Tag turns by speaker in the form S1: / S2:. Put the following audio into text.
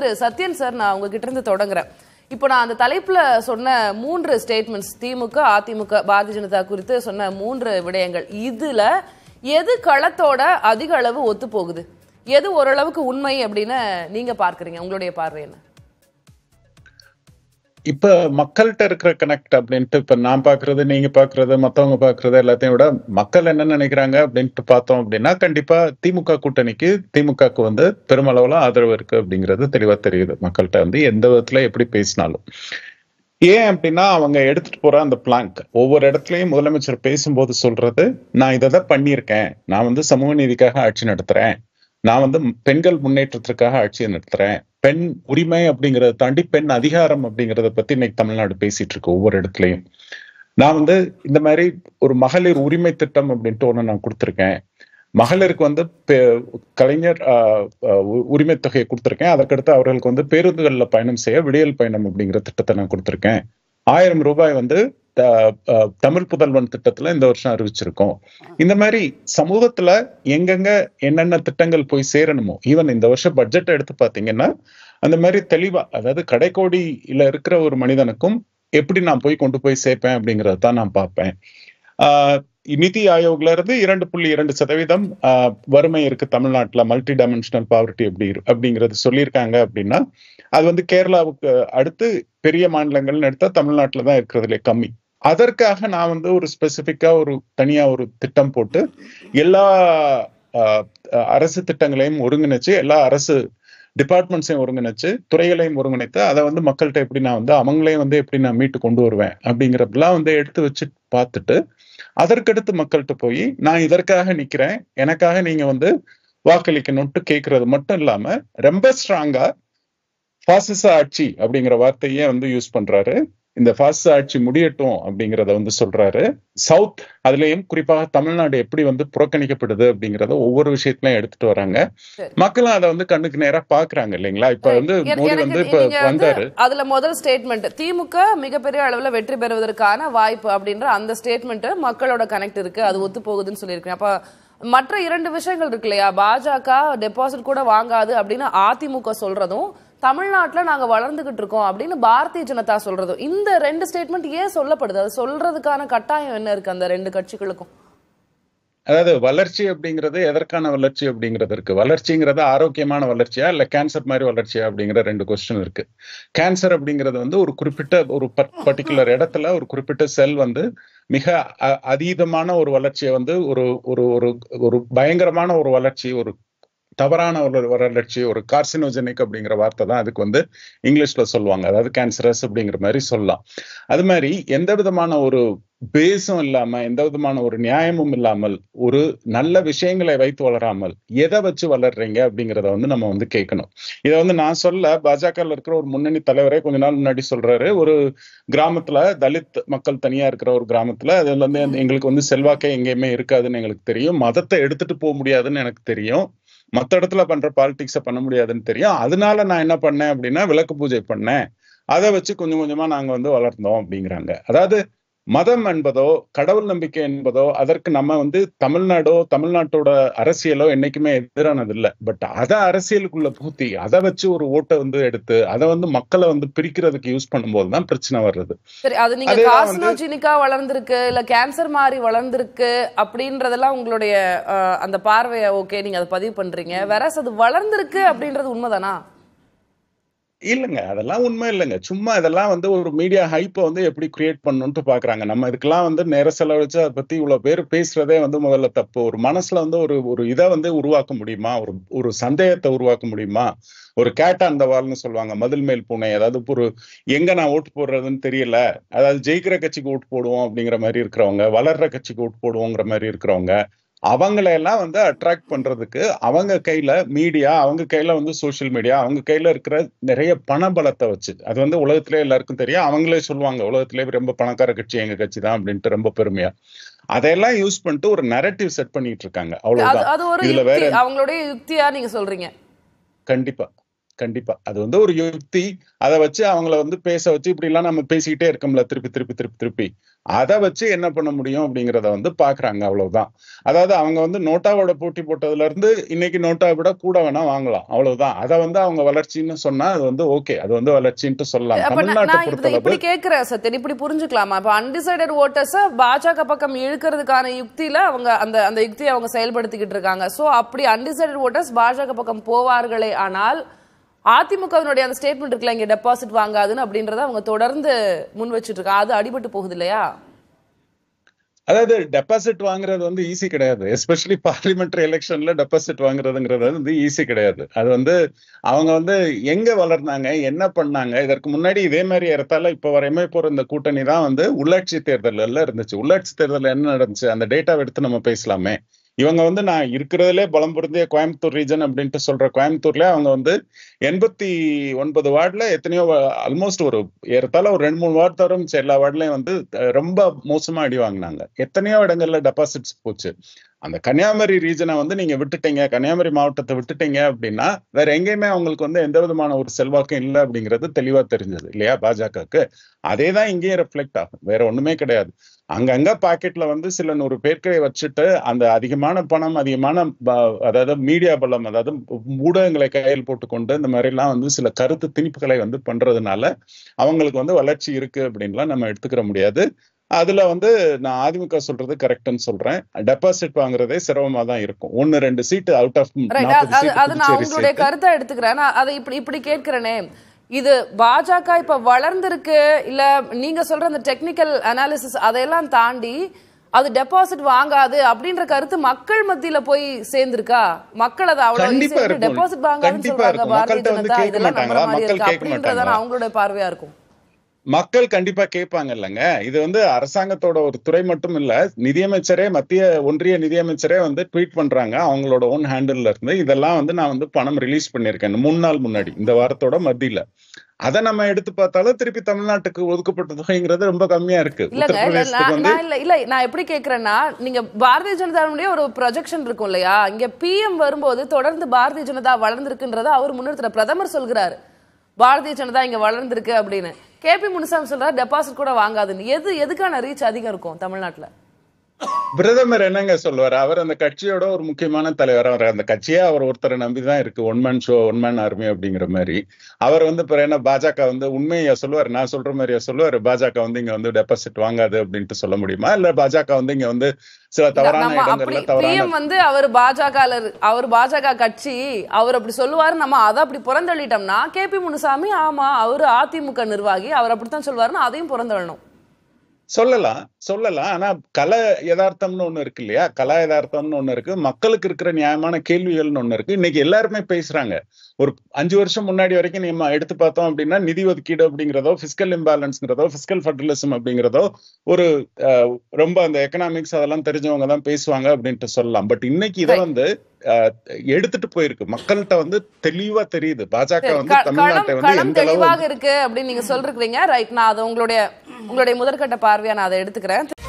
S1: திரு Sathyan sir நான் உங்ககிட்ட இருந்து தொடங்குறேன் இப்போ நான் அந்த தலைப்புல சொன்ன மூன்று ஸ்டேட்மெண்ட்ஸ் திமுக அதிமுக பாரதிய ஜனதா குறித்து சொன்ன மூன்று விடயங்கள் இதுல எது களத்தோட அதிக அளவு ஒத்து போகுது எது ஓரளவுக்கு உண்மை அப்படின்னு நீங்க பார்க்குறீங்க உங்களுடைய பார்வை என்ன
S2: இப்ப மக்கள்கிட்ட இருக்கிற கனெக்ட் அப்படின்ட்டு இப்ப நான் பாக்குறது நீங்க பாக்குறது மத்தவங்க பாக்குறது எல்லாத்தையும் விட மக்கள் என்ன நினைக்கிறாங்க அப்படின்ட்டு பார்த்தோம் அப்படின்னா கண்டிப்பா திமுக கூட்டணிக்கு திமுகக்கு வந்து பெருமளவுல ஆதரவு இருக்கு அப்படிங்கிறது தெளிவா தெரியுது மக்கள்கிட்ட வந்து எந்த விதத்துல எப்படி பேசினாலும் ஏன் அப்படின்னா அவங்க எடுத்துட்டு போற அந்த பிளாங்க் ஒவ்வொரு இடத்துலயும் முதலமைச்சர் பேசும்போது சொல்றது நான் இதை தான் பண்ணியிருக்கேன் நான் வந்து சமூக நீதிக்காக ஆட்சி நடத்துறேன் நான் வந்து பெண்கள் முன்னேற்றத்திற்காக ஆட்சியை நடத்துறேன் பெண் உரிமை அப்படிங்கறத தாண்டி பெண் அதிகாரம் அப்படிங்கறத பத்தி இன்னைக்கு தமிழ்நாடு பேசிட்டு இருக்கு ஒவ்வொரு இடத்துலயும் நான் வந்து இந்த மாதிரி ஒரு மகளிர் உரிமை திட்டம் அப்படின்ட்டு ஒண்ணு நான் கொடுத்துருக்கேன் மகளிருக்கு வந்து கலைஞர் உரிமை தொகையை கொடுத்துருக்கேன் அதற்கடுத்து அவர்களுக்கு வந்து பேருந்துகளில் பயணம் செய்ய விடியல் பயணம் அப்படிங்கிற திட்டத்தை நான் கொடுத்துருக்கேன் ஆயிரம் ரூபாய் வந்து தமிழ் புதல்வன் திட்டத்துல இந்த வருஷம் அறிவிச்சிருக்கோம் இந்த மாதிரி சமூகத்துல எங்கெங்க என்னென்ன திட்டங்கள் போய் சேரணுமோ ஈவன் இந்த வருஷம் பட்ஜெட் எடுத்து பாத்தீங்கன்னா அந்த மாதிரி தெளிவா அதாவது கடைக்கோடியில இருக்கிற ஒரு மனிதனுக்கும் எப்படி நான் போய் கொண்டு போய் சேர்ப்பேன் அப்படிங்கறத தான் நான் பார்ப்பேன் நிதி ஆயோக்ல இருந்து இரண்டு புள்ளி இரண்டு சதவீதம் வறுமை இருக்கு தமிழ்நாட்டுல மல்டி டைமென்ஷனல் பாவர்ட்டி எப்படி அப்படிங்கிறது சொல்லியிருக்காங்க அப்படின்னா அது வந்து கேரளாவுக்கு அடுத்து பெரிய மாநிலங்கள்னு எடுத்தா தமிழ்நாட்டில் தான் இருக்கிறதுல கம்மி அதற்காக நான் வந்து ஒரு ஸ்பெசிஃபிக்கா ஒரு தனியா ஒரு திட்டம் போட்டு எல்லா அரசு திட்டங்களையும் ஒருங்கிணைச்சு எல்லா அரசு டிபார்ட்மெண்ட்ஸையும் ஒருங்கிணைச்சு துறைகளையும் ஒருங்கிணைத்து அதை வந்து மக்கள்கிட்ட எப்படி நான் வந்து அவங்களையும் வந்து எப்படி நான் மீட்டு கொண்டு வருவேன் அப்படிங்கிறதெல்லாம் வந்து எடுத்து வச்சு பார்த்துட்டு அதற்கடுத்து மக்கள்கிட்ட போய் நான் இதற்காக நிக்கிறேன் எனக்காக நீங்க வந்து வாக்களிக்கணும்ட்டு கேட்கறது மட்டும் இல்லாம ரொம்ப ஸ்ட்ராங்கா பாசிச ஆட்சி அப்படிங்கிற வார்த்தையே வந்து யூஸ் பண்றாரு இந்த பாச ஆட்சி முடியட்டும் அப்படிங்கிறத வந்து சொல்றாரு சவுத் அதுலயும் குறிப்பாக தமிழ்நாடு எப்படி வந்து புறக்கணிக்கப்படுது அப்படிங்கறத ஒவ்வொரு விஷயத்திலயும் எடுத்துட்டு வராங்க மக்களும் அதை வந்து கண்ணுக்கு நேரா பாக்குறாங்க இல்லைங்களா இப்ப வந்து மோடி வந்து இப்ப வந்தாரு
S1: அதுல முதல் ஸ்டேட்மெண்ட் திமுக மிகப்பெரிய அளவுல வெற்றி பெறுவதற்கான வாய்ப்பு அப்படின்ற அந்த ஸ்டேட்மெண்ட் மக்களோட கனெக்ட் இருக்கு அது ஒத்து போகுதுன்னு சொல்லியிருக்கேன் அப்ப மற்ற இரண்டு விஷயங்கள் இருக்கு இல்லையா பாஜக டெபாசிட் கூட வாங்காது அப்படின்னு அதிமுக சொல்றதும் தமிழ்நாட்டில் நாங்கள் வளர்ந்துக்கிட்டு இருக்கோம் அப்படின்னு பாரதிய ஜனதா சொல்றது இந்த ரெண்டு ஸ்டேட்மெண்ட் ஏன் சொல்லப்படுது அது சொல்றதுக்கான கட்டாயம் என்ன இருக்குது அந்த ரெண்டு கட்சிகளுக்கும்
S2: அதாவது வளர்ச்சி அப்படிங்கிறது எதற்கான வளர்ச்சி அப்படிங்கிறது இருக்கு வளர்ச்சிங்கிறது ஆரோக்கியமான வளர்ச்சியா இல்ல கேன்சர் மாதிரி வளர்ச்சியா அப்படிங்கிற ரெண்டு கொஸ்டின் இருக்கு கேன்சர் அப்படிங்கிறது வந்து ஒரு குறிப்பிட்ட ஒரு பர்டிகுலர் இடத்துல ஒரு குறிப்பிட்ட செல் வந்து மிக அதீதமான ஒரு வளர்ச்சியை வந்து ஒரு ஒரு ஒரு ஒரு பயங்கரமான ஒரு வளர்ச்சி ஒரு தவறான ஒரு வரலட்சி ஒரு கார்சினோஜெனிக் அப்படிங்கிற வார்த்தை தான் அதுக்கு வந்து இங்கிலீஷ்ல சொல்லுவாங்க அதாவது கேன்சரஸ் அப்படிங்கிற மாதிரி சொல்லலாம் அது மாதிரி எந்த விதமான ஒரு பேஸும் இல்லாம எந்த விதமான ஒரு நியாயமும் இல்லாமல் ஒரு நல்ல விஷயங்களை வைத்து வளராமல் எதை வச்சு வளர்றீங்க அப்படிங்கிறத வந்து நம்ம வந்து கேட்கணும் இதை வந்து நான் சொல்ல பாஜகவில் இருக்கிற ஒரு முன்னணி தலைவரே கொஞ்ச நாள் முன்னாடி சொல்றாரு ஒரு கிராமத்துல தலித் மக்கள் தனியா இருக்கிற ஒரு கிராமத்துல அதுல இருந்து எங்களுக்கு வந்து செல்வாக்கே எங்கேயுமே இருக்காதுன்னு எங்களுக்கு தெரியும் மதத்தை எடுத்துட்டு போக முடியாதுன்னு எனக்கு தெரியும் மற்ற இடத்துல பண்ற பாலிடிக்ஸை பண்ண முடியாதுன்னு தெரியும் அதனால நான் என்ன பண்ணேன் அப்படின்னா விளக்கு பூஜை பண்ணேன் அதை வச்சு கொஞ்சம் கொஞ்சமா நாங்க வந்து வளர்ந்தோம் அப்படிங்கிறாங்க அதாவது மதம் என்பதோ கடவுள் நம்பிக்கை என்பதோ அதற்கு நம்ம வந்து தமிழ்நாடோ தமிழ்நாட்டோட அரசியலோ என்னைக்குமே எதிரானது இல்லை பட் அதை அரசியலுக்குள்ள பூத்தி அதை வச்சு ஒரு ஓட்டை வந்து எடுத்து அதை வந்து மக்களை வந்து பிரிக்கிறதுக்கு யூஸ் பண்ணும்போது தான் பிரச்சனை வர்றது
S1: சரி அது நீங்க காசனோஜினிக்கா வளர்ந்துருக்கு இல்ல கேன்சர் மாதிரி வளர்ந்துருக்கு அப்படின்றதெல்லாம் உங்களுடைய அந்த பார்வையை ஓகே நீங்க அதை பதிவு பண்றீங்க வேற அது வளர்ந்துருக்கு அப்படின்றது உண்மைதானா
S2: இல்லைங்க அதெல்லாம் உண்மை இல்லைங்க சும்மா இதெல்லாம் வந்து ஒரு மீடியா ஹைப்பை வந்து எப்படி கிரியேட் பண்ணணும்ட்டு பாக்குறாங்க நம்ம இதுக்கெல்லாம் வந்து நேர செலவழிச்சு அதை பத்தி இவ்வளவு பேர் பேசுறதே வந்து முதல்ல தப்பு ஒரு மனசுல வந்து ஒரு ஒரு இதை வந்து உருவாக்க முடியுமா ஒரு ஒரு சந்தேகத்தை உருவாக்க முடியுமா ஒரு கேட்டா அந்த வால்னு சொல்லுவாங்க மதில் மேல் பூனை அதாவது ஒரு எங்க நான் ஓட்டு போடுறதுன்னு தெரியல அதாவது ஜெயிக்கிற கட்சிக்கு ஓட்டு போடுவோம் அப்படிங்கிற மாதிரி இருக்கிறவங்க வளர்ற கட்சிக்கு ஓட்டு போடுவோங்கிற மாதிரி இருக்கிறவங்க அவங்களையெல்லாம் எல்லாம் வந்து அட்ராக்ட் பண்றதுக்கு அவங்க கையில மீடியா அவங்க கையில வந்து சோசியல் மீடியா அவங்க கையில இருக்கிற நிறைய பண பலத்தை வச்சு அது வந்து உலகத்திலே எல்லாருக்கும் தெரியும் அவங்களே சொல்லுவாங்க உலகத்திலே ரொம்ப பணக்கார கட்சி எங்க கட்சி தான் அப்படின்ட்டு ரொம்ப பெருமையா அதையெல்லாம் யூஸ் பண்ணிட்டு ஒரு நெரட்டிவ் செட் பண்ணிட்டு இருக்காங்க அவ்வளவுதான் இதுல வேற
S1: அவங்களுடைய யுக்தியா நீங்க சொல்றீங்க
S2: கண்டிப்பா கண்டிப்பா அது வந்து ஒரு யுக்தி அதை வச்சு அவங்கள வந்து பேச வச்சு இப்படி எல்லாம் நம்ம பேசிக்கிட்டே இருக்கோம்ல திருப்பி திருப்பி திருப்பி திருப்பி அதை வச்சு என்ன பண்ண முடியும் அப்படிங்கிறத வந்து பாக்குறாங்க அவ்வளவுதான் அதாவது அவங்க வந்து நோட்டாவோட போட்டி போட்டதுல இருந்து இன்னைக்கு நோட்டா விட கூட வேணா வாங்கலாம் அவ்வளவுதான் அதை வந்து அவங்க வளர்ச்சின்னு சொன்னா அது வந்து ஓகே அது வந்து வளர்ச்சின்ட்டு சொல்லலாம் இப்படி
S1: கேட்கிறேன் சத்தியன் இப்படி புரிஞ்சுக்கலாமா இப்ப அன்டிசைடட் ஓட்டர்ஸ் பாஜக பக்கம் இழுக்கிறதுக்கான யுக்தியில அவங்க அந்த அந்த யுக்தியை அவங்க செயல்படுத்திக்கிட்டு இருக்காங்க சோ அப்படி அன்டிசைடட் ஓட்டர்ஸ் பாஜக பக்கம் போவார்களே ஆனால் அதிமுகவினுடைய அந்த ஸ்டேட்மெண்ட் இருக்குல்ல இங்கே டெபாசிட் வாங்காதுன்னு அப்படின்றத அவங்க தொடர்ந்து முன் வச்சுட்டு இருக்கா அது அடிபட்டு போகுது இல்லையா
S2: அதாவது டெபாசிட் வாங்குறது வந்து ஈஸி கிடையாது எஸ்பெஷலி பார்லிமெண்ட்ரி எலெக்ஷன்ல டெபாசிட் வாங்குறதுங்கிறது வந்து ஈஸி கிடையாது அது வந்து அவங்க வந்து எங்க வளர்ந்தாங்க என்ன பண்ணாங்க இதற்கு முன்னாடி இதே மாதிரி இடத்தால இப்ப வரையுமே போற இந்த கூட்டணி தான் வந்து உள்ளாட்சி தேர்தல் எல்லாம் இருந்துச்சு உள்ளாட்சி தேர்தல் என்ன நடந்துச்சு அந்த டேட்டாவை எடுத்து நம்ம பேசலாமே இவங்க வந்து நான் இருக்கிறதுலே பலம் பொருந்திய கோயம்புத்தூர் ரீஜன் அப்படின்ட்டு சொல்ற கோயம்புத்தூர்ல அவங்க வந்து எண்பத்தி ஒன்பது வார்டில் எத்தனையோ ஆல்மோஸ்ட் ஒரு ஏறத்தால ஒரு ரெண்டு மூணு வார்டு தரும் எல்லா வார்டுலையும் வந்து ரொம்ப மோசமா அடி வாங்கினாங்க எத்தனையோ இடங்கள்ல டெபாசிட்ஸ் போச்சு அந்த கன்னியாகுமரி ரீஜனை வந்து நீங்க விட்டுட்டீங்க கன்னியாகுமரி மாவட்டத்தை விட்டுட்டீங்க அப்படின்னா வேற எங்கேயுமே அவங்களுக்கு வந்து எந்த விதமான ஒரு செல்வாக்கும் இல்லை அப்படிங்கிறது தெளிவா தெரிஞ்சது இல்லையா பாஜகவுக்கு அதே தான் இங்கேயும் ரெஃப்ளெக்ட் ஆகும் வேற ஒண்ணுமே கிடையாது அங்கங்க பாக்கெட்ல வந்து சில நூறு பேர்களை வச்சுட்டு அந்த அதிகமான பணம் அதிகமான அதாவது மீடியா பலம் அதாவது ஊடகங்களை கையில் போட்டுக்கொண்டு இந்த மாதிரி எல்லாம் வந்து சில கருத்து திணிப்புகளை வந்து பண்றதுனால அவங்களுக்கு வந்து வளர்ச்சி இருக்கு அப்படின்லாம் நம்ம எடுத்துக்கிற முடியாது அதுல வந்து நான் அதிமுக சொல்றது கரெக்ட்னு சொல்றேன் டெபாசிட் வாங்குறதே சிரமமா தான் இருக்கும் ஒன்னு ரெண்டு சீட் அவுட் ஆஃப் அது நான் உங்களுடைய கருத்தை
S1: எடுத்துக்கிறேன் அதை இப்படி இப்படி கேட்கிறேனே இது பாஜக இப்ப வளர்ந்துருக்கு இல்ல நீங்க சொல்ற அந்த டெக்னிக்கல் அனாலிசிஸ் அதையெல்லாம் தாண்டி அது டெபாசிட் வாங்காது அப்படின்ற கருத்து மக்கள் மத்தியில போய் சேர்ந்திருக்கா மக்கள் அதை அவ்வளவு டெபாசிட் வாங்காதுன்னு சொல்றாங்க பாரதிய ஜனதா இதெல்லாம் நம்புற மாதிரி இருக்கு அப்படின்றதான அவங்களுடைய பார்வையா இருக்கும்
S2: மக்கள் கண்டிப்பா கேட்பாங்க இல்லைங்க இது வந்து அரசாங்கத்தோட ஒரு துறை மட்டும் இல்ல நிதியமைச்சரே மத்திய ஒன்றிய நிதியமைச்சரே வந்து ட்வீட் பண்றாங்க அவங்களோட ஓன் ஹேண்டில் இருந்து இதெல்லாம் வந்து நான் வந்து பணம் ரிலீஸ் பண்ணியிருக்கேன் மூணு நாள் முன்னாடி இந்த வாரத்தோட மத்தியில அதை நம்ம எடுத்து பார்த்தாலும் திருப்பி தமிழ்நாட்டுக்கு ஒதுக்கப்பட்ட தொகைங்கிறது ரொம்ப கம்மியா இருக்கு இல்ல
S1: இல்ல நான் எப்படி கேக்குறேன்னா நீங்க பாரதிய ஜனதாவுடைய ஒரு ப்ரொஜெக்ஷன் இருக்கும் இல்லையா இங்க பிஎம் வரும்போது தொடர்ந்து பாரதிய ஜனதா வளர்ந்துருக்குன்றத அவர் முன்னிறுத்துற பிரதமர் சொல்கிறாரு பாரதிய ஜனதா இங்க வளர்ந்திருக்கு அப்படின்னு கேபி முனுசாமி சொல்றாரு டெபாசிட் கூட வாங்காதுன்னு எது எதுக்கான ரீச் அதிகம் இருக்கும் தமிழ்நாட்டில்
S2: பிரதமர் என்னங்க சொல்லுவார் அவர் அந்த கட்சியோட ஒரு முக்கியமான தலைவர் அவர் அந்த கட்சியே அவர் ஒருத்தரை நம்பிதான் இருக்கு one man show one man army அப்படிங்கிற மாதிரி அவர் வந்து இப்போ என்ன பாஜக வந்து உண்மையா சொல்லுவார் நான் சொல்ற மாதிரியா சொல்லுவார் பாஜக வந்து இங்க வந்து டெபாசிட் வாங்காது அப்படின்ட்டு சொல்ல முடியுமா இல்ல பாஜக வந்து இங்க வந்து சில தவறான இடங்கள்ல தவறான
S1: வந்து அவர் பாஜக அவர் பாஜக கட்சி அவர் அப்படி சொல்லுவாரு நம்ம அதை அப்படி புறந்தள்ளிட்டோம்னா கே பி முனுசாமி ஆமா அவர் அதிமுக நிர்வாகி அவர் அப்படித்தான் சொல்லுவாருன்னு அதையும் புறந்தள்ளணும்
S2: சொல்லலாம் சொல்லலாம் ஆனா கல யதார்த்தம்னு ஒண்ணு இருக்கு இல்லையா கலா யதார்த்தம்னு ஒண்ணு இருக்கு மக்களுக்கு இருக்கிற நியாயமான கேள்விகள்னு ஒண்ணு இருக்கு இன்னைக்கு எல்லாருமே பேசுறாங்க ஒரு அஞ்சு வருஷம் முன்னாடி வரைக்கும் நம்ம எடுத்து பார்த்தோம் அப்படின்னா நிதி ஒதுக்கீடு அப்படிங்கிறதோ பிசிக்கல் இம்பாலன்ஸ்ங்கிறதோ பிசிக்கல் ஃபெட்ரலிசம் அப்படிங்கிறதோ ஒரு ரொம்ப அந்த எக்கனாமிக்ஸ் அதெல்லாம் தெரிஞ்சவங்க தான் பேசுவாங்க அப்படின்ட்டு சொல்லலாம் பட் இன்னைக்கு இதை வந்து எடுத்துட்டு போயிருக்கு மக்கள்கிட்ட வந்து தெளிவா தெரியுது பாஜக வந்து தமிழ்நாட்டை வந்து தெளிவாக
S1: இருக்கு அப்படின்னு நீங்க சொல்றீங்க ரைட் நான் அதை உங்களுடைய உங்களுடைய முதற்கட்ட பார்வையா நான் அதை எடுத்துக்கிறேன்